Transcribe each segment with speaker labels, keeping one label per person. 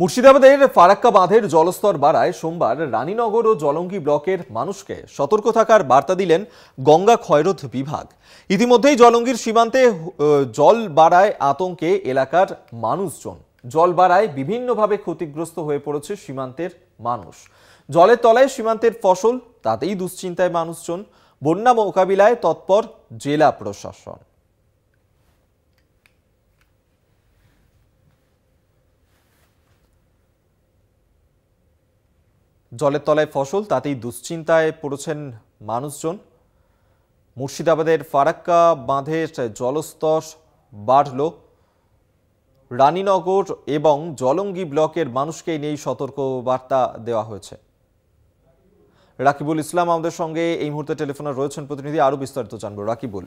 Speaker 1: মুর্শিদাবাদের ফারাক্কা বাঁধের জলস্তর বাড়ায় সোমবার রানীনগর ও জলঙ্গি ব্লকের মানুষকে সতর্ক থাকার বার্তা দিলেন গঙ্গা ক্ষয়রোধ বিভাগ ইতিমধ্যেই জলঙ্গির সীমান্তে জল বাড়ায় আতঙ্কে এলাকার মানুষজন জল বাড়ায় বিভিন্নভাবে ক্ষতিগ্রস্ত হয়ে পড়েছে সীমান্তের মানুষ জলের তলায় সীমান্তের ফসল তাতেই দুশ্চিন্তায় মানুষজন বন্যা মোকাবিলায় তৎপর জেলা প্রশাসন জলের তলায় ফসল তাতেই দুশ্চিন্তায় পড়েছেন মানুষজন মুর্শিদাবাদের ফারাক্কা বাঁধের জলস্তর বাড়ল রানীনগর এবং জলঙ্গি ব্লকের মানুষকেই নিয়েই সতর্ক বার্তা দেওয়া হয়েছে রাকিবুল ইসলাম আমাদের সঙ্গে এই মুহূর্তে টেলিফোনে রয়েছেন প্রতিনিধি আরও বিস্তারিত জানবো রাকিবুল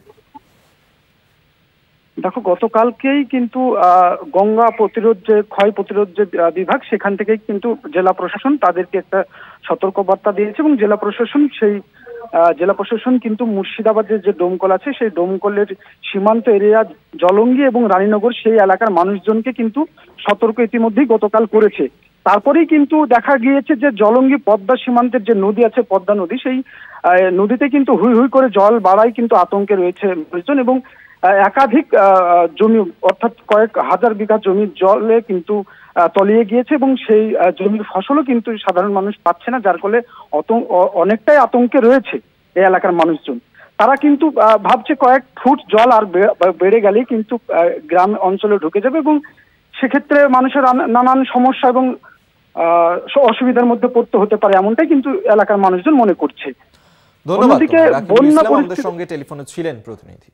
Speaker 2: দেখো গতকালকেই কিন্তু গঙ্গা প্রতিরোধ যে ক্ষয় প্রতিরোধ যে বিভাগ সেখান থেকেই কিন্তু জেলা প্রশাসন তাদেরকে একটা সতর্কবার্তা দিয়েছে এবং জেলা প্রশাসন সেই জেলা প্রশাসন কিন্তু মুর্শিদাবাদের যে ডোমকল আছে সেই ডোমকলের সীমান্ত এরিয়া জলঙ্গি এবং রানীনগর সেই এলাকার মানুষজনকে কিন্তু সতর্ক ইতিমধ্যেই গতকাল করেছে তারপরেই কিন্তু দেখা গিয়েছে যে জলঙ্গি পদ্মা সীমান্তের যে নদী আছে পদ্মা নদী সেই নদীতে কিন্তু হুই হুই করে জল বাড়ায় কিন্তু আতঙ্কে রয়েছে মানুষজন এবং একাধিক জমি অর্থাৎ কয়েক হাজার বিঘা জমির জলে কিন্তু তলিয়ে গিয়েছে এবং সেই জমির ফসলও কিন্তু সাধারণ মানুষ পাচ্ছে না যার ফলে অনেকটাই আতঙ্কে রয়েছে এই এলাকার মানুষজন তারা কিন্তু ভাবছে কয়েক ফুট জল আর বেড়ে গেলেই কিন্তু গ্রাম অঞ্চলে ঢুকে যাবে এবং সেক্ষেত্রে মানুষের নানান সমস্যা এবং অসুবিধার মধ্যে পড়তে হতে পারে এমনটাই কিন্তু এলাকার মানুষজন মনে করছে ধন্যবাদ বন্যা সঙ্গে
Speaker 1: টেলিফোনে ছিলেন প্রতিনিধি